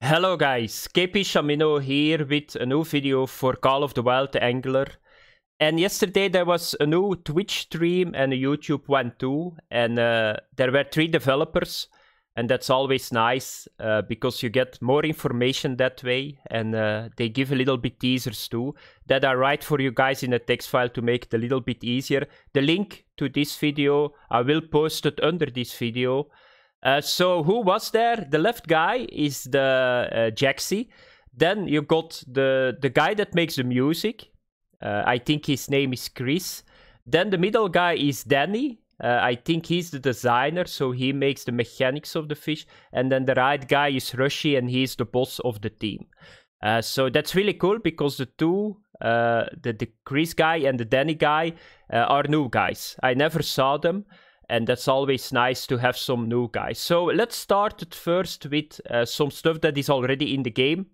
Hello guys, Kepi Shamino here with a new video for Call of the Wild the Angler. And yesterday there was a new Twitch stream and a YouTube one too. And uh, there were three developers. And that's always nice uh, because you get more information that way. And uh, they give a little bit teasers too that I write for you guys in a text file to make it a little bit easier. The link to this video I will post it under this video. Uh, so who was there? The left guy is the uh, Jaxi. Then you got the the guy that makes the music. Uh, I think his name is Chris. Then the middle guy is Danny. Uh, I think he's the designer, so he makes the mechanics of the fish. And then the right guy is Rushy, and he's the boss of the team. Uh, so that's really cool because the two, uh, the, the Chris guy and the Danny guy, uh, are new guys. I never saw them and that's always nice to have some new guys. So let's start it first with uh, some stuff that is already in the game.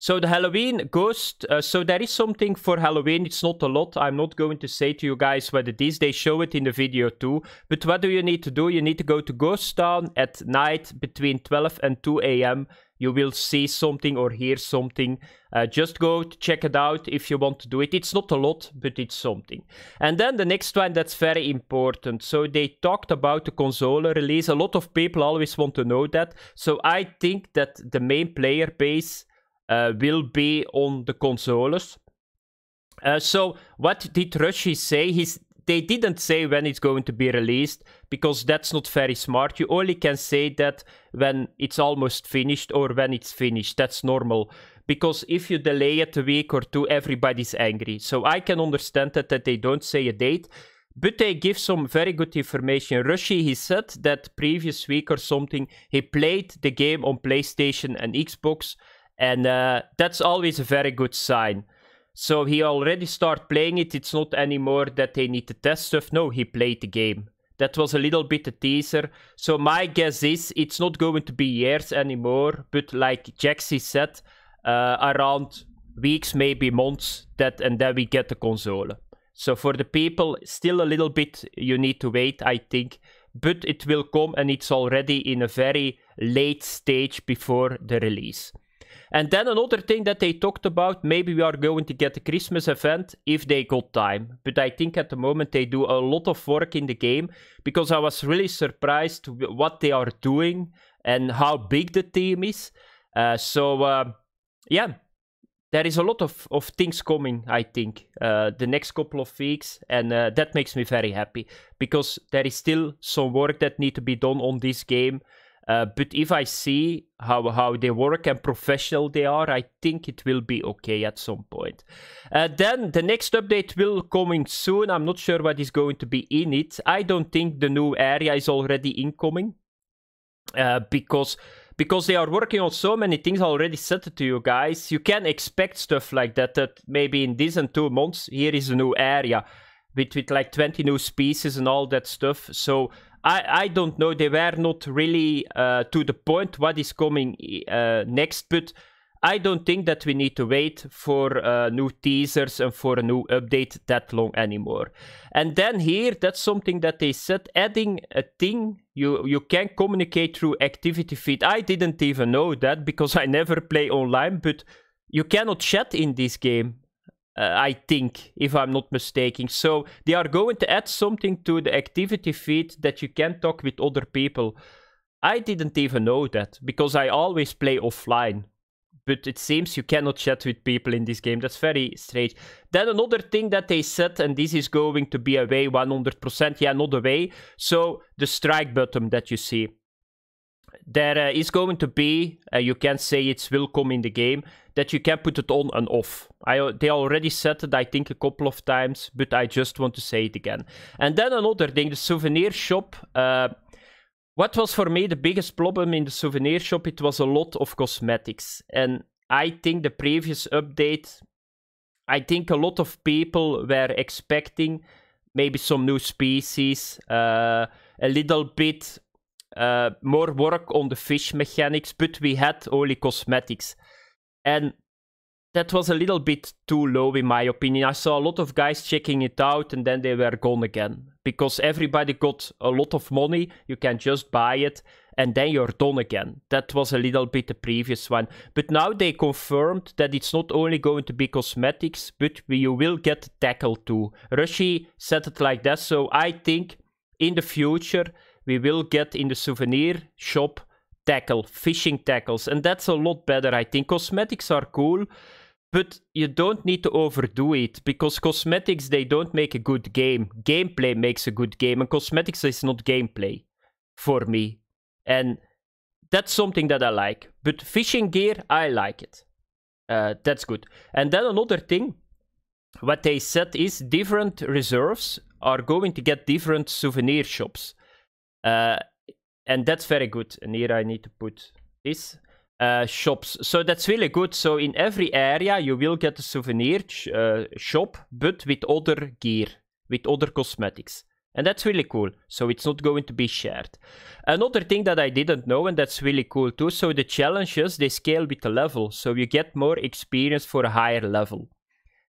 So the Halloween ghost, uh, so there is something for Halloween, it's not a lot, I'm not going to say to you guys what it is, they show it in the video too. But what do you need to do? You need to go to Ghost Town at night between 12 and 2 a.m you will see something or hear something. Uh, just go check it out if you want to do it. It's not a lot, but it's something. And then the next one that's very important. So they talked about the console release. A lot of people always want to know that. So I think that the main player base uh, will be on the consoles. Uh, so what did Rushy say? He's they didn't say when it's going to be released because that's not very smart. You only can say that when it's almost finished or when it's finished. That's normal. Because if you delay it a week or two, everybody's angry. So I can understand that, that they don't say a date. But they give some very good information. Rushy, he said that previous week or something, he played the game on PlayStation and Xbox. And uh, that's always a very good sign. So he already started playing it. It's not anymore that they need to test stuff. No, he played the game. That was a little bit a teaser. So my guess is it's not going to be years anymore, but like Jaxi said, uh, around weeks, maybe months, that and then we get the console. So for the people, still a little bit you need to wait, I think. But it will come and it's already in a very late stage before the release. And then another thing that they talked about, maybe we are going to get a Christmas event if they got time. But I think at the moment they do a lot of work in the game because I was really surprised what they are doing and how big the team is. Uh, so uh, yeah, there is a lot of, of things coming, I think, uh, the next couple of weeks. And uh, that makes me very happy because there is still some work that need to be done on this game. Uh, but if I see how, how they work and professional they are, I think it will be okay at some point. Uh, then the next update will coming soon. I'm not sure what is going to be in it. I don't think the new area is already incoming uh, because because they are working on so many things. already said to you guys. You can expect stuff like that. That maybe in these and two months, here is a new area with with like 20 new species and all that stuff. So I, I don't know. They were not really uh, to the point what is coming uh, next, but I don't think that we need to wait for uh, new teasers and for a new update that long anymore. And then here, that's something that they said, adding a thing you you can communicate through activity feed. I didn't even know that because I never play online, but you cannot chat in this game uh, I think, if I'm not mistaken. So they are going to add something to the activity feed that you can talk with other people. I didn't even know that because I always play offline. But it seems you cannot chat with people in this game. That's very strange. Then another thing that they said, and this is going to be away 100%. Yeah, not away. So the strike button that you see there uh, is going to be, uh, you can say it's will come in the game, that you can put it on and off. I, they already said it, I think, a couple of times, but I just want to say it again. And then another thing, the souvenir shop. Uh, what was for me the biggest problem in the souvenir shop? It was a lot of cosmetics. And I think the previous update, I think a lot of people were expecting maybe some new species, uh, a little bit uh, more work on the fish mechanics, but we had only cosmetics. And that was a little bit too low, in my opinion. I saw a lot of guys checking it out and then they were gone again. Because everybody got a lot of money, you can just buy it, and then you're done again. That was a little bit the previous one. But now they confirmed that it's not only going to be cosmetics, but you will get tackle too. Rushy said it like that, so I think in the future we will get in the souvenir shop tackle, fishing tackles. And that's a lot better, I think. Cosmetics are cool, but you don't need to overdo it because cosmetics, they don't make a good game. Gameplay makes a good game, and cosmetics is not gameplay for me. And that's something that I like. But fishing gear, I like it. Uh, that's good. And then another thing, what they said is different reserves are going to get different souvenir shops. Uh, and that's very good. And here I need to put this. Uh, shops. So that's really good. So in every area you will get a souvenir uh, shop, but with other gear, with other cosmetics. And that's really cool. So it's not going to be shared. Another thing that I didn't know, and that's really cool too. So the challenges, they scale with the level. So you get more experience for a higher level.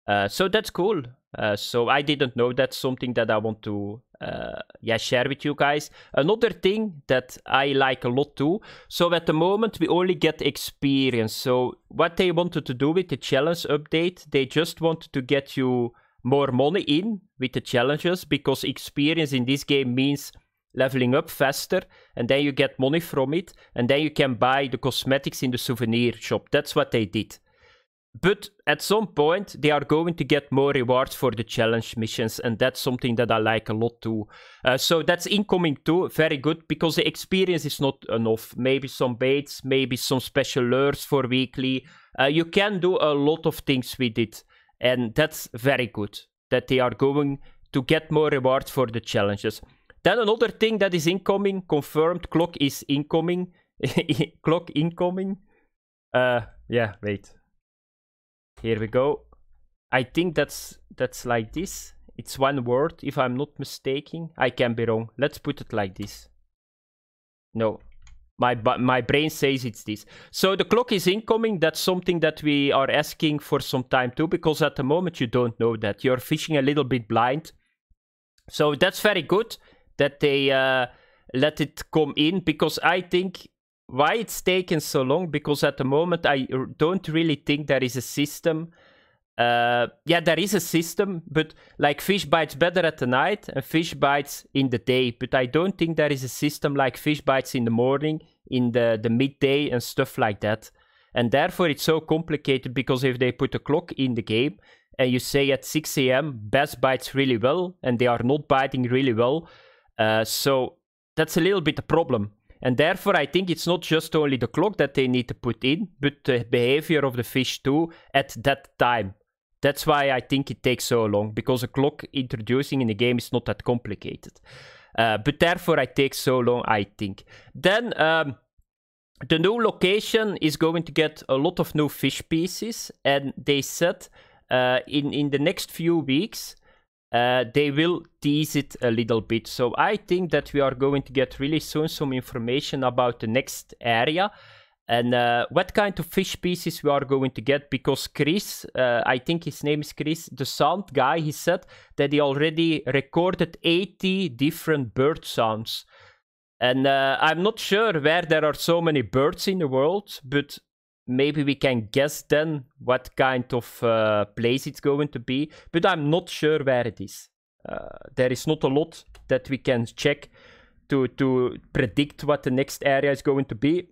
Uh, so that's cool. Uh, so I didn't know that's something that I want to uh, yeah share with you guys. Another thing that I like a lot too. So at the moment we only get experience. So what they wanted to do with the challenge update, they just wanted to get you more money in with the challenges because experience in this game means leveling up faster and then you get money from it and then you can buy the cosmetics in the souvenir shop. That's what they did. But at some point, they are going to get more rewards for the challenge missions, and that's something that I like a lot too. Uh, so that's incoming too, very good, because the experience is not enough. Maybe some baits, maybe some special lures for weekly. Uh, you can do a lot of things with it, and that's very good, that they are going to get more rewards for the challenges. Then another thing that is incoming, confirmed, clock is incoming. clock incoming. Uh, yeah, wait. Here we go. I think that's that's like this. It's one word, if I'm not mistaken. I can be wrong. Let's put it like this. No, my my brain says it's this. So the clock is incoming. That's something that we are asking for some time too, because at the moment you don't know that you're fishing a little bit blind. So that's very good that they uh, let it come in, because I think why it's taken so long because at the moment I don't really think there is a system. Uh, yeah, there is a system, but like fish bites better at the night and fish bites in the day. But I don't think there is a system like fish bites in the morning, in the, the midday, and stuff like that. And therefore, it's so complicated because if they put a clock in the game and you say at 6 a.m., bass bites really well, and they are not biting really well. Uh, so that's a little bit a problem and therefore, I think it's not just only the clock that they need to put in, but the behavior of the fish too at that time. That's why I think it takes so long, because a clock introducing in the game is not that complicated. Uh, but therefore, it takes so long, I think. Then um, the new location is going to get a lot of new fish pieces, and they said uh, in, in the next few weeks uh, they will tease it a little bit. So I think that we are going to get really soon some information about the next area and uh, what kind of fish pieces we are going to get because Chris, uh, I think his name is Chris, the sound guy, he said that he already recorded 80 different bird sounds. And uh, I'm not sure where there are so many birds in the world, but maybe we can guess then what kind of uh, place it's going to be, but I'm not sure where it is. Uh, there is not a lot that we can check to, to predict what the next area is going to be.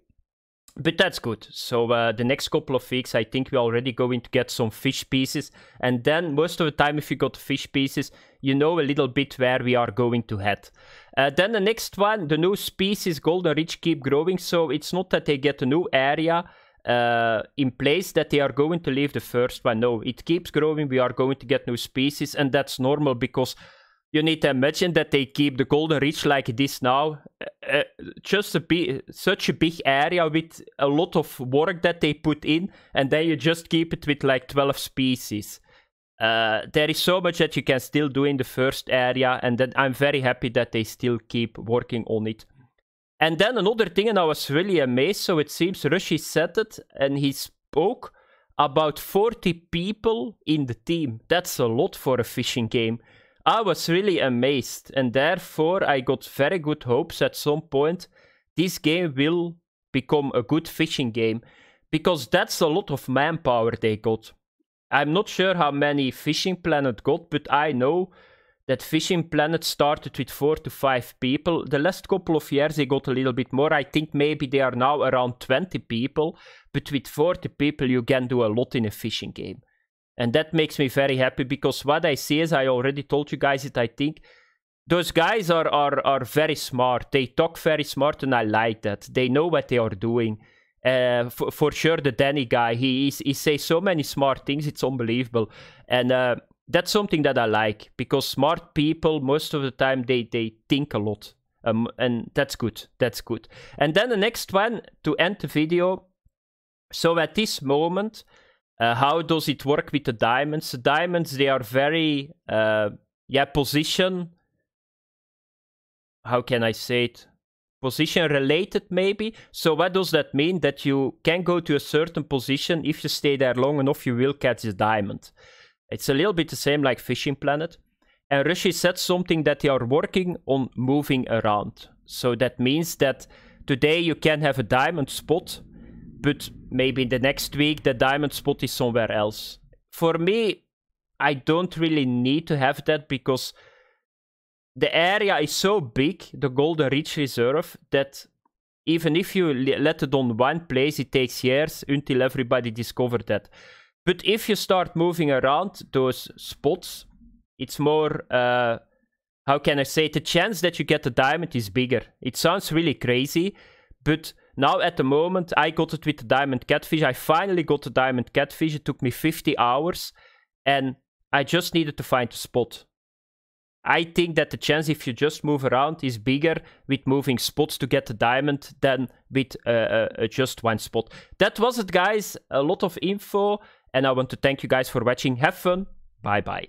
But that's good. So uh, the next couple of weeks, I think we're already going to get some fish pieces. And then most of the time, if you got fish pieces, you know a little bit where we are going to head. Uh, then the next one, the new species, Golden ridge keep growing. So it's not that they get a new area, uh, in place that they are going to leave the first one. No, it keeps growing. We are going to get new species, and that's normal because you need to imagine that they keep the golden reach like this now. Uh, uh, just a big, such a big area with a lot of work that they put in, and then you just keep it with like 12 species. Uh, there is so much that you can still do in the first area, and then I'm very happy that they still keep working on it. And then another thing, and I was really amazed. So it seems Rushy said it, and he spoke about 40 people in the team. That's a lot for a fishing game. I was really amazed, and therefore I got very good hopes at some point this game will become a good fishing game because that's a lot of manpower they got. I'm not sure how many Fishing Planet got, but I know that Fishing Planet started with four to five people. The last couple of years, they got a little bit more. I think maybe they are now around 20 people. But with 40 people, you can do a lot in a fishing game. And that makes me very happy because what I see is I already told you guys it, I think. Those guys are, are, are very smart. They talk very smart, and I like that. They know what they are doing. Uh, for, for sure, the Danny guy, he, he, says so many smart things, it's unbelievable. And. Uh, that's something that I like because smart people most of the time they they think a lot. Um, and that's good. That's good. And then the next one to end the video. So at this moment, uh, how does it work with the diamonds? The diamonds they are very uh, yeah position. How can I say it? Position related maybe. So what does that mean? That you can go to a certain position if you stay there long enough, you will catch the diamond. It's a little bit the same like Fishing Planet. And Rishi said something that they are working on moving around. So that means that today you can have a diamond spot, but maybe in the next week the diamond spot is somewhere else. For me, I don't really need to have that because the area is so big, the Golden Reach Reserve, that even if you let it on one place, it takes years until everybody discovers that. But if you start moving around those spots, it's more, uh, how can I say, the chance that you get the diamond is bigger. It sounds really crazy, but now at the moment, I got it with the diamond catfish. I finally got the diamond catfish. It took me 50 hours, and I just needed to find a spot. I think that the chance if you just move around is bigger with moving spots to get the diamond than with uh, uh, uh just one spot. That was it, guys. A lot of info. And I want to thank you guys for watching. Have fun. Bye bye.